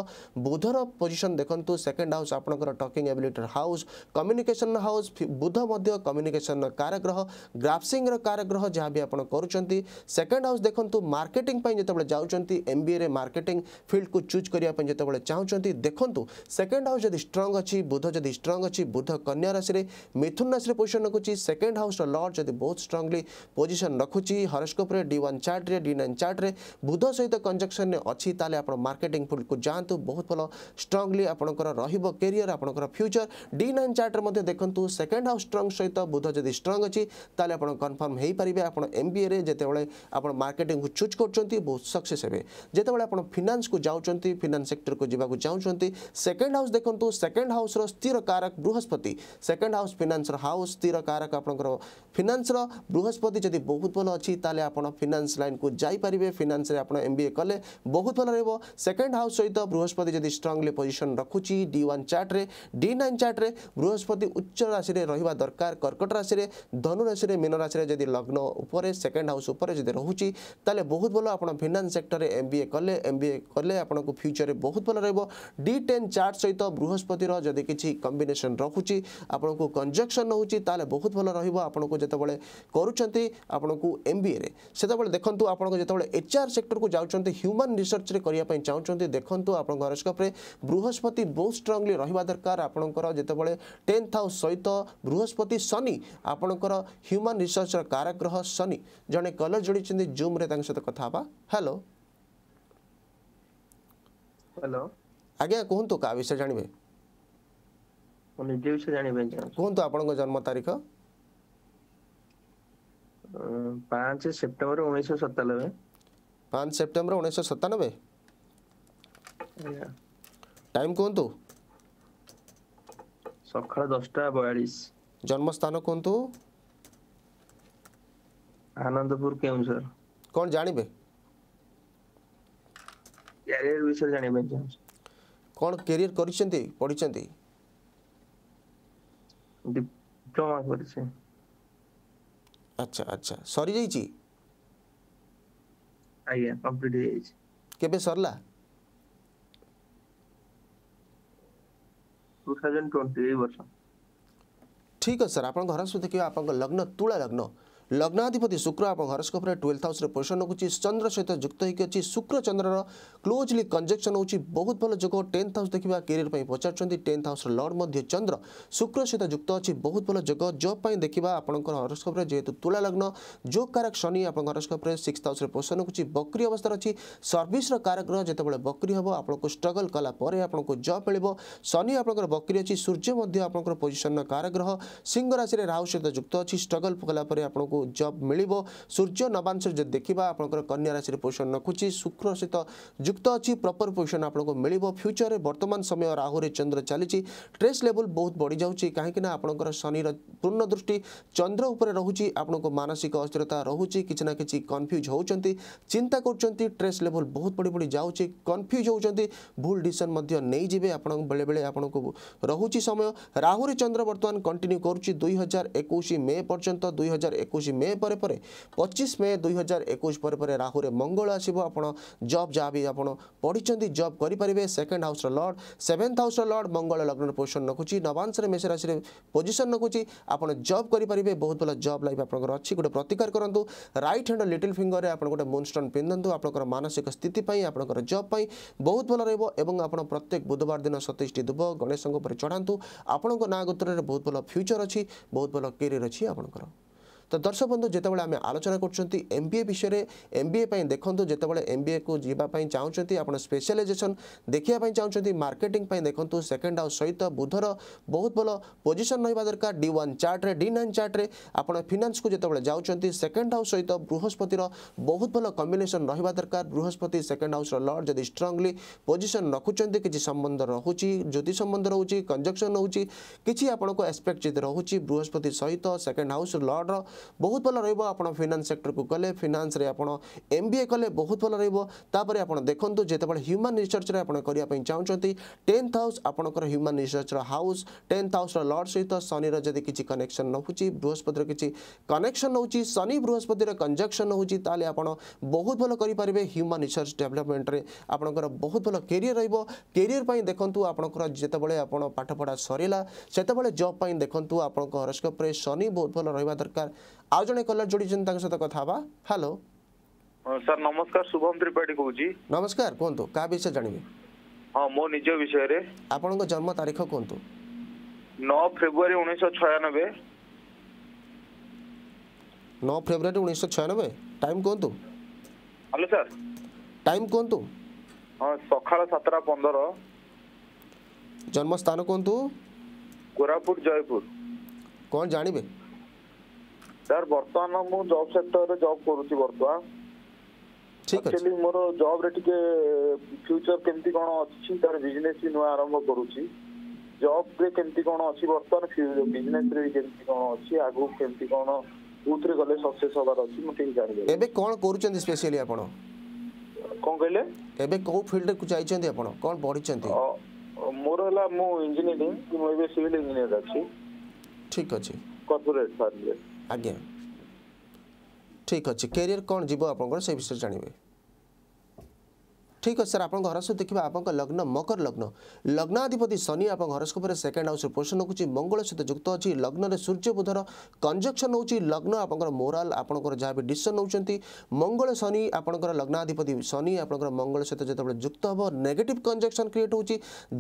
ବୁଧର ପୋଜିସନ୍ ଦେଖନ୍ତୁ ସେକେଣ୍ଡ ହାଉସ୍ ଆପଣଙ୍କର ଟକିଂ ଏବିଲିଟର ହାଉସ୍ କମ୍ୟୁନିକେସନ୍ ହାଉସ୍ ବୁଧ ମଧ୍ୟ କମ୍ୟୁନିକେସନ୍ର କାରଗ୍ରହ ଗ୍ରାଫ୍ସିଂର କାରଗ୍ରହ ଯାହା ବି ଆପଣ କରୁଛନ୍ତି କରୁଛନ୍ତି ସେକେଣ୍ଡ ହାଉସ୍ ଦେଖନ୍ତୁ ମାର୍କେଟିଂ ପାଇଁ ଯେତେବେଳେ ଯାଉଛନ୍ତି ଏମ୍ ଏମ୍ବିଏରେ ମାର୍କେଟିଂ ଫିଲ୍ଡକୁ ଚୁଜ୍ କରିବା ପାଇଁ ଯେତେବେଳେ ଚାହୁଁଛନ୍ତି ଦେଖନ୍ତୁ ସେକେଣ୍ଡ ହାଉସ୍ ଯଦି ଷ୍ଟ୍ରଙ୍ଗ ଅଛି ବୁଧ ଯଦି ଷ୍ଟ୍ରଙ୍ଗ୍ ଅଛି ବୁଧ କନ୍ୟା ରାଶିରେ ମିଥୁନ ରାଶିରେ ପୋଜିସନ୍ ରଖୁଛି ସେକେଣ୍ଡ ହାଉସ୍ର ଲର୍ଡ଼ ଯଦି ବହୁତ ଷ୍ଟ୍ରଙ୍ଗଲି ପୋଜିସନ୍ ରଖୁଛି ହରସ୍କୋପ୍ରେ ଡି ୱାନ୍ ଚାର୍ଟରେ ଡି ନାଇନ୍ ଚାର୍ଟରେ ବୁଧ ସହିତ କଞ୍ଜକ୍ସନ୍ରେ ଅଛି ତାହେଲେ ଆପଣ ମାର୍କେଟିଂ ଫିଲ୍ଡକୁ ଯାଆନ୍ତୁ ବହୁତ ଭଲ ଷ୍ଟ୍ରଙ୍ଗଲି ଆପଣଙ୍କର ରହିବ କେରିୟର ଆପଣଙ୍କର ଫ୍ୟୁଚର ଡି ନାଇନ୍ ଚାର୍ଟରେ ମଧ୍ୟ ଦେଖନ୍ତୁ ସେକେଣ୍ଡ ହାଉସ୍ ଷ୍ଟ୍ରଙ୍ଗ ସହିତ ବୁଧ ଯଦି ଷ୍ଟ୍ରଙ୍ଗ୍ ଅଛି ତାହେଲେ ଆପଣ କନଫର୍ମ ହୋଇପାରିବେ ଆପଣ ଏମ୍ବିଏରେ ଯେତେ যেতবে আপনার মার্কেটিং চুজ করছেন বহুত সকসেস হবে যেতবে আপনার ফিনান্স কু যাচ্ছেন ফিনান্স সেক্টর কু যাওয়া চাহুমান সেকেন্ড হাউস দেখুন সেকেন্ড হাউসর স্থির कारक बृहस्पति सेकेंड हाउस फिनान्स हाउस स्थिर कारक आपंकर फिनान्सर बृहस्पति जदि बहुत भल अच्छी तेल आप फिनान्स लाइन को जापारे फिनान्स एम बी ए कले बहुत भल रोक सेकेंड हाउस सहित बृहस्पति जब स्ट्रंगली पोजिशन रखुच्छी डी वन चार्ट्रे डी नाइन चार्ट्रे बृहस्पति उच्च राशि रही दरकार कर्कट राशि धनु राशि मीन राशि जदि लग्न उपर सेकेंड हाउस ଉପରେ ଯଦି ରହୁଛି ତାହେଲେ ବହୁତ ଭଲ ଆପଣ ଫିନାନ୍ସ ସେକ୍ଟରରେ ଏମ୍ ବି ଏ କଲେ ଏମ୍ ବି ଏ କଲେ ଆପଣଙ୍କୁ ଫ୍ୟୁଚରରେ ବହୁତ ଭଲ ରହିବ ଡି ଟେନ୍ ଚାର୍ଟ ସହିତ ବୃହସ୍ପତିର ଯଦି କିଛି କମ୍ବିନେସନ୍ ରଖୁଛି ଆପଣଙ୍କୁ କଞ୍ଜକ୍ସନ୍ ରହୁଛି ତାହେଲେ ବହୁତ ଭଲ ରହିବ ଆପଣଙ୍କୁ ଯେତେବେଳେ କରୁଛନ୍ତି ଆପଣଙ୍କୁ ଏମ୍ ବି ଏରେ ସେତେବେଳେ ଦେଖନ୍ତୁ ଆପଣଙ୍କ ଯେତେବେଳେ ଏଚ୍ ଆର୍ ସେକ୍ଟରକୁ ଯାଉଛନ୍ତି ହ୍ୟୁମାନ୍ ରିସର୍ଚ୍ଚରେ କରିବା ପାଇଁ ଚାହୁଁଛନ୍ତି ଦେଖନ୍ତୁ ଆପଣଙ୍କ ହରସ୍କୋପରେ ବୃହସ୍ପତି ବହୁତ ଷ୍ଟ୍ରଙ୍ଗଲି ରହିବା ଦରକାର ଆପଣଙ୍କର ଯେତେବେଳେ ଟେନ୍ଥ ହାଉସ୍ ସହିତ ବୃହସ୍ପତି ଶନି ଆପଣଙ୍କର ହ୍ୟୁମାନ୍ ରିସର୍ଚ୍ଚର କାରଗ୍ରହ ଶନି ଜଣେ कलर जोड़ी जूम रे सहित कथा हेलो हेलो आज्ञा कहतु क्या विषय जानवे निजे विषय जानवे कहतु आपण जन्म तारीख पाँच सेप्टेम्बर उन्नीस सौ सतानबे पाँच सेप्टेम्बर उन्नीस सौ सतानबे टाइम कहतु सका दसटा बयालीस जन्मस्थान कहतु आनंदपुर केम सर कौन जानिबे करियर विषय जानिबे कौन करियर करिसेंती पढिसेंती डिप्लोमा करिसे अच्छा अच्छा सॉरी जई छी आइया कंप्लीट हो जई छी केबे सरला 2020 वर्ष ठीक है सर आपन घर सुते के आपन लग्न तुला लग्न লগ্নাধিপতি শুক্র আম হরস্কোপরে টুয়েলভ হাউসে পোষণ রখুছি চন্দ্র সহিত যুক্ত হয়ে অছি শুক্র চন্দ্রর ক্লোজলি কনজেকশন হচ্ছে বহুত ভাল যোগ টেন্থ হাউস দেখা কেরিয়ার পচারুচ্ছেন টেন্থ হাউসর লর্ড মধ্যে চন্দ্র শুক্র সহিত যুক্ত অছি বহুত ভাল যোগ জব দেখা আপনার হরস্কোপরে যেহেতু তুলা লগ্ন যোগ কারক শনি আপনার হরস্কোপরে সিক্স হাউসে পোষণ রখুছি বক্রি অবস্থার অছি সর্ভিসর কারক গ্রহ যেতবে বক্রি হব আপনার স্ট্রগল কলাপরে আপনার জব মিলব শনি আপনার বক্রি অছি সূর্য মধ্যে আপনার পজিশন কারক গ্রহ সিংহ রাশি রাহু সহিত যুক্ত অছি স্ট্রগল কলাপরে আপনার जब मिल सूर्य नवांश जो देखा आप कन्या राशि पोजिशन रखुच्छी शुक्र सहित युक्त अच्छी प्रपर पोजिशन आपको मिल फ्यूचर में बर्तमान समय राहु चंद्र चली ट्रेस लेवल बहुत बढ़ी जाऊँच कहीं आपंकर शनि पूर्ण दृष्टि चंद्र उपर रोचे मानसिक अस्थिरता रोचे कि कन्फ्यूज होती चिंता कर लेवल बहुत बढ़ी बढ़ी जाऊँच कन्फ्यूज होती भूल डिशन नहीं जी आप बेले बेले आप रोच समय राहुल चंद्र बर्तमान कंटिन्यू कर दुई हजार एक मे पर्यटन दुई हजार एकुश ହେଉଛି ମେ ପରେ ପରେ ପଚିଶ ମେ ଦୁଇ ହଜାର ଏକୋଇଶ ପରେ ପରେ ରାହୁରେ ମଙ୍ଗଳ ଆସିବ ଆପଣ ଜବ୍ ଯାହା ବି ଆପଣ ପଢ଼ିଛନ୍ତି ଜବ୍ କରିପାରିବେ ସେକେଣ୍ଡ ହାଉସ୍ର ଲର୍ଡ଼ ସେଭେନ୍ଥ ହାଉସ୍ର ଲର୍ଡ଼ ମଙ୍ଗଳ ଲଗ୍ନର ପୋଜିସନ୍ ରଖୁଛି ନବାଂଶରେ ମେଷ ରାଶିରେ ପୋଜିସନ୍ ରଖୁଛି ଆପଣ ଜବ୍ କରିପାରିବେ ବହୁତ ଭଲ ଜବ୍ ଲାଇଫ୍ ଆପଣଙ୍କର ଅଛି ଗୋଟେ ପ୍ରତିକାର କରନ୍ତୁ ରାଇଟ୍ ହ୍ୟାଣ୍ଡ ଲିଟିଲ୍ ଫିଙ୍ଗରରେ ଆପଣ ଗୋଟେ ମୁନଷ୍ଟୋନ୍ ପିନ୍ଧନ୍ତୁ ଆପଣଙ୍କର ମାନସିକ ସ୍ଥିତି ପାଇଁ ଆପଣଙ୍କର ଜବ୍ ପାଇଁ ବହୁତ ଭଲ ରହିବ ଏବଂ ଆପଣ ପ୍ରତ୍ୟେକ ବୁଧବାର ଦିନ ସତେଇଶଟି ଦୁବ ଗଣେଶଙ୍କ ଉପରେ ଚଢ଼ାନ୍ତୁ ଆପଣଙ୍କ ନାଁ ଗୋତ୍ରରେ ବହୁତ ଭଲ ଫ୍ୟୁଚର୍ ଅଛି ବହୁତ ଭଲ କ୍ୟାରିୟର୍ ଅଛି ଆପଣଙ୍କର তো দর্শক বন্ধু যেতবে আমি আলোচনা করছেন এমবিএ বিষয়ে এমবিএ পাই দেখুন যেতবে এমবিএ কু যা চাহুমান আপনার স্পেশালাইজেসন দেখা চাহুমান মার্কেটিং দেখুন সেকেন্ড হাউস সহিত বুধর বহু ভাল পোজিশন রহবা দরকার ডি ওয়ান চার্টে ডি নাইন চার্টে আপনার ফিনান্স কু যেত যাচ্ছেন সেকেন্ড হাউস সহ বৃহস্পতির বহু ভাল কম্বিনেসন রহবা দরকার বৃহস্পতি সেকেন্ড হাউস লর্ড যদি স্ট্রংলি পোজিশন রখুচার কিছু সম্বন্ধ রহুচি জ্যোতি সম্বন্ধ রয়েছে কনজকশন রয়েছে কিছু আপনার এসপেক্ট যদি রয়েছে বৃহস্পতি সহ সেকেন্ড হাউস লর্ডর ବହୁତ ଭଲ ରହିବ ଆପଣ ଫିନାନ୍ସ ସେକ୍ଟରକୁ ଗଲେ ଫିନାନ୍ସରେ ଆପଣ ଏମ୍ ବି ଏ କଲେ ବହୁତ ଭଲ ରହିବ ତାପରେ ଆପଣ ଦେଖନ୍ତୁ ଯେତେବେଳେ ହ୍ୟୁମାନ୍ ରିସର୍ଚ୍ଚରେ ଆପଣ କରିବା ପାଇଁ ଚାହୁଁଛନ୍ତି ଟେନ୍ଥ ହାଉସ୍ ଆପଣଙ୍କର ହ୍ୟୁମାନ୍ ରିସର୍ଚ୍ଚର ହାଉସ୍ ଟେନ୍ଥ ହାଉସ୍ର ଲର୍ଡ଼ ସହିତ ଶନିର ଯଦି କିଛି କନେକ୍ସନ୍ ରହୁଛି ବୃହସ୍ପତିର କିଛି କନେକ୍ସନ୍ ରହୁଛି ଶନି ବୃହସ୍ପତିର କଞ୍ଜକ୍ସନ୍ ରହୁଛି ତାହେଲେ ଆପଣ ବହୁତ ଭଲ କରିପାରିବେ ହ୍ୟୁମାନ୍ ରିସର୍ଚ୍ଚ ଡେଭଲପମେଣ୍ଟରେ ଆପଣଙ୍କର ବହୁତ ଭଲ କ୍ୟାରିୟର୍ ରହିବ କେରିୟର ପାଇଁ ଦେଖନ୍ତୁ ଆପଣଙ୍କର ଯେତେବେଳେ ଆପଣ ପାଠପଢ଼ା ସରିଲା ସେତେବେଳେ ଜବ୍ ପାଇଁ ଦେଖନ୍ତୁ ଆପଣଙ୍କ ହରସ୍କୋପରେ ଶନି ବହୁତ ଭଲ ରହିବା ଦରକାର ଆଉ ଜଣେ କଲର ଯୋଡ଼ିଛନ୍ତି ତାଙ୍କ ସହିତ କଥା ହେବା ହ୍ୟାଲୋ ସାର୍ ନମସ୍କାର ଶୁଭମ ତ୍ରିପାଠୀ କହୁଛି ନମସ୍କାର କୁହନ୍ତୁ କାହା ବିଷୟ ଜାଣିବେ ହଁ ମୋ ନିଜ ବିଷୟରେ ଆପଣଙ୍କ ଜନ୍ମ ତାରିଖ କୁହନ୍ତୁ ନଅ ଫେବୃଆରୀ ଉଣେଇଶହ ଛୟାନବେ ନଅ ଫେବୃଆରୀ ଉଣେଇଶହ ଛୟାନବେ ଟାଇମ୍ କୁହନ୍ତୁ ହ୍ୟାଲୋ ସାର୍ ଟାଇମ୍ କୁହନ୍ତୁ ହଁ ସକାଳ ସାତଟା ପନ୍ଦର ଜନ୍ମସ୍ଥାନ କୁହନ୍ତୁ କୋରାପୁଟ ଜୟପୁର କ'ଣ ଜାଣିବେ ସାର୍ ବର୍ତ୍ତମାନ ମୁଁ ଜବ୍ ସେକ୍ଟରରେ ଜବ୍ କରୁଛି ବର୍ତ୍ତମାନ ଆକ୍ଚୁଆଲି ମୋର ଜବ୍ରେ ଟିକେ ଫ୍ୟୁଚର କେମିତି କ'ଣ ଅଛି ତାର ବିଜନେସ୍ ବି ନୂଆ ଆରମ୍ଭ କରୁଛି ଜବ୍ରେ କେମିତି କ'ଣ ଅଛି ବର୍ତ୍ତମାନ ବିଜନେସ୍ରେ ବି କେମିତି କ'ଣ ଅଛି ଆଗକୁ କେମିତି କ'ଣ କୋଉଥିରେ ଗଲେ ସକ୍ସେସ୍ ହବାର ଅଛି ମୁଁ ଟିକେ ଜାଣିପାରିବି ଏବେ କ'ଣ କରୁଛନ୍ତି ସ୍ପେସିଆଲି ଆପଣ କ'ଣ କହିଲେ ଏବେ କୋଉ ଫିଲ୍ଡକୁ ଯାଇଛନ୍ତି ଆପଣ କ'ଣ ପଢ଼ିଛନ୍ତି ମୋର ହେଲା ମୁଁ ଇଞ୍ଜିନିୟରିଂ ମୁଁ ଏବେ ସିଭିଲ୍ ଇଞ୍ଜିନିୟର ଅଛି ଠିକ୍ ଅଛି କର୍ପୋରେଟ ସର୍ଭିସ୍ ଆଜ୍ଞା ଠିକ୍ ଅଛି କ୍ୟାରିୟର କ'ଣ ଯିବ ଆପଣଙ୍କର ସେ ବିଷୟରେ ଜାଣିବେ ঠিক আছে স্যার আপনার হরস্কোপ দেখবা আপনার লগ্ন মকর লগ্ন লগ্নাধিপতি শনি আপনার হরস্কোপের সেকেন্ড হাউস পোষণ রকুচি মঙ্গল সহ যুক্ত অছি লগ্নরে সূর্য বুধর কঞ্জকশন হচ্ছে লগ্ন আপনার মোরাল আপনার যা বি ডিসিশন নেওয়া মঙ্গল শনি আপনার লগ্নাধিপতি শনি আপনার মঙ্গল সহ যেতবে যুক্ত হব নেগেটিভ কঞ্জকশন ক্রিয়েট হচ্ছে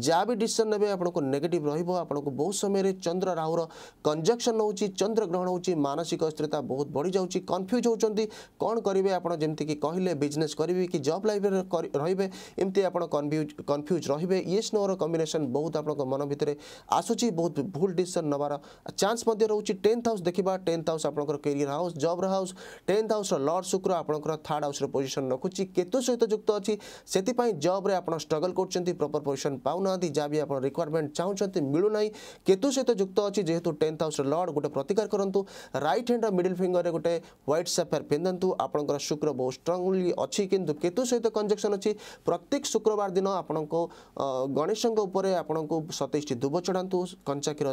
যা বি ডিসিশন নেবে আপনার নেগেটিভ রহব আপনার বহু সময় চন্দ্র রাহুর কঞ্জকশন হচ্ছে চন্দ্রগ্রহণ হচ্ছে মানসিক অস্থিরতা বহুত বড়ি যাচ্ছে কনফ্ୟୁଜ୍ ହେଉଛନ୍ତି କ'ଣ କରିବେ ଆପଣ ଯେମିତିକି କହିଲେ ବିଜନେସ୍ କରିବି କି ଜବ୍ ଲାଇଫ୍ରେ ରହି रे एमती आप कन्फ्यूज रे ये स्नो कम्बेसन बहुत आप मन भितर आसूँ बहुत भूल डिसीसन नवार चान्स रोच टेन्थ हाउस देखा टेन्थ हाउस आप कैरियर हाउस जब हाउस टेन्थ हाउस लर्ड शुक्र आप थार्ड हाउस पोजिशन रखुच्छी केतु सहित युक्त अच्छी से जब्रे आप स्ट्रगल कर प्रपर पोजिशन पा ना जहाँ भी आप रिक्वयरमेंट चाहूँ मिलूना केतु सहित युक्त अच्छी जेहतु टेन्थ हाउस लर्ड गोटे प्रतिकार करूँ रईट हैंड रिडिल फिंगर में गोटे ह्वैट सफेर पिंधतु आप शुक्र बहुत स्ट्रंगली अच्छी केतु सहित कंजेक्शन अच्छी প্রত্যেক শুক্রবার দিন আপনার গণেশ উপরে আপনার সতেইশটি ধূপ চড়াতে কঞ্চা ক্ষীর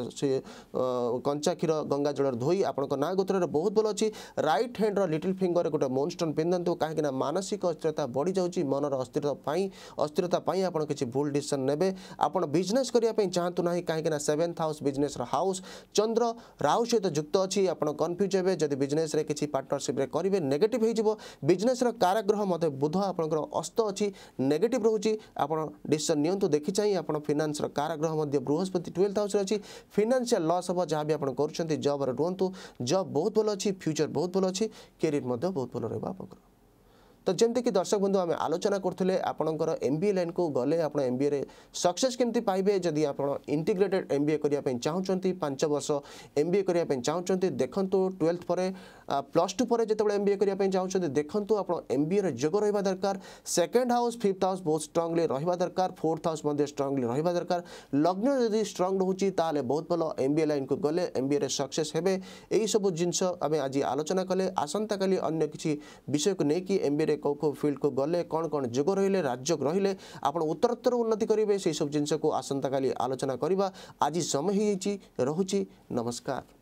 কঞ্চা ক্ষীর গঙ্গা জলের ধোই আপনার না গোত্রের বহুত ভাল অছি রাইট হ্যান্ডর লিটিল ফিঙ্গর গোটে মোনস্টোন পিঁধু কাহিঁকিনা মানসিক অস্থিরতা বড়ি যাচ্ছে মনর অস্থিরতা পাই অস্থিরতা পাই আপনার কিছু ভুল ডিসিশন নেবে আপনার বিজনেস করা চাহতু না কাহিঁকিনা সেভেন্থ হাউস বিজনেসর হাউস চন্দ্র রাহু সহ যুক্ত অছি আপনার কনফ্ୟୁଜ୍ ହେବେ ଯଦି ବିଜନେସ୍ରେ କିଛି ପାର୍ଟନରସିପ୍ରେ କରିବେ ନେଗେଟିଭ୍ ହେଇଯିବ ବିଜନେସ୍ର କାରାଗ୍ରହ ମଧ୍ୟ ବୁଧ ଆପଣଙ୍କର ଅସ୍ତ ଅଛି ନେଗେଟିଭ୍ ରହୁଛି ଆପଣ ଡିସିସନ୍ ନିଅନ୍ତୁ ଦେଖି ଚାହିଁ ଆପଣ ଫିନାନ୍ସର କାରାଗ୍ରହ ମଧ୍ୟ ବୃହସ୍ପତି ଟୁଏଲ୍ଥ ହାଉସ୍ରେ ଅଛି ଫିନାନ୍ସିଆଲ ଲସ୍ ହେବ ଯାହା ବି ଆପଣ କରୁଛନ୍ତି ଜବ୍ରେ ରୁହନ୍ତୁ ଜବ୍ ବହୁତ ଭଲ ଅଛି ଫ୍ୟୁଚର୍ ବହୁତ ଭଲ ଅଛି କ୍ୟାରିୟର୍ ମଧ୍ୟ ବହୁତ ଭଲ ରହିବ ଆପଣଙ୍କର ତ ଯେମିତିକି ଦର୍ଶକ ବନ୍ଧୁ ଆମେ ଆଲୋଚନା କରୁଥିଲେ ଆପଣଙ୍କର ଏମ୍ ବି ଏ ଲାଇନ୍କୁ ଗଲେ ଆପଣ ଏମ୍ ବି ଏରେ ସକ୍ସେସ୍ କେମିତି ପାଇବେ ଯଦି ଆପଣ ଇଣ୍ଟିଗ୍ରେଟେଡ୍ ଏମ୍ ବି ଏ କରିବା ପାଇଁ ଚାହୁଁଛନ୍ତି ପାଞ୍ଚ ବର୍ଷ ଏମ୍ ବି ଏ କରିବା ପାଇଁ ଚାହୁଁଛନ୍ତି ଦେଖନ୍ତୁ ଟୁଏଲ୍ଥ ପରେ ପ୍ଲସ୍ ଟୁ ପରେ ଯେତେବେଳେ ଏମ୍ ବି ଏ କରିବା ପାଇଁ ଚାହୁଁଛନ୍ତି ଦେଖନ୍ତୁ ଆପଣ ଏମ୍ ବି ଏରେ ଯୋଗ ରହିବା ଦରକାର ସେକେଣ୍ଡ ହାଉସ୍ ଫିଫ୍ଥ ହାଉସ୍ ବହୁତ ଷ୍ଟ୍ରଙ୍ଗଲି ରହିବା ଦରକାର ଫୋର୍ଥ ହାଉସ୍ ମଧ୍ୟ ଷ୍ଟ୍ରଙ୍ଗଲି ରହିବା ଦରକାର ଲଗ୍ନ ଯଦି ଷ୍ଟ୍ରଙ୍ଗ ରହୁଛି ତାହେଲେ ବହୁତ ଭଲ ଏମ୍ ବି ଏ ଲାଇନ୍କୁ ଗଲେ ଏମ୍ ବି ଏରେ ସକ୍ସେସ୍ ହେବେ ଏହିସବୁ ଜିନିଷ ଆମେ ଆଜି ଆଲୋଚନା କଲେ ଆସନ୍ତାକାଲି ଅନ୍ୟ କିଛି ବିଷୟକୁ ନେଇକି ଏମ୍ ବି ଏରେ କେଉଁ କେଉଁ ଫିଲ୍ଡକୁ ଗଲେ କ'ଣ କ'ଣ ଯୁଗ ରହିଲେ ରାଜ୍ୟ ରହିଲେ ଆପଣ ଉତ୍ତରୋତ୍ତର ଉନ୍ନତି କରିବେ ସେହିସବୁ ଜିନିଷକୁ ଆସନ୍ତାକାଲି ଆଲୋଚନା କରିବା ଆଜି ସମୟ ହୋଇଯାଇଛି ରହୁଛି ନମସ୍କାର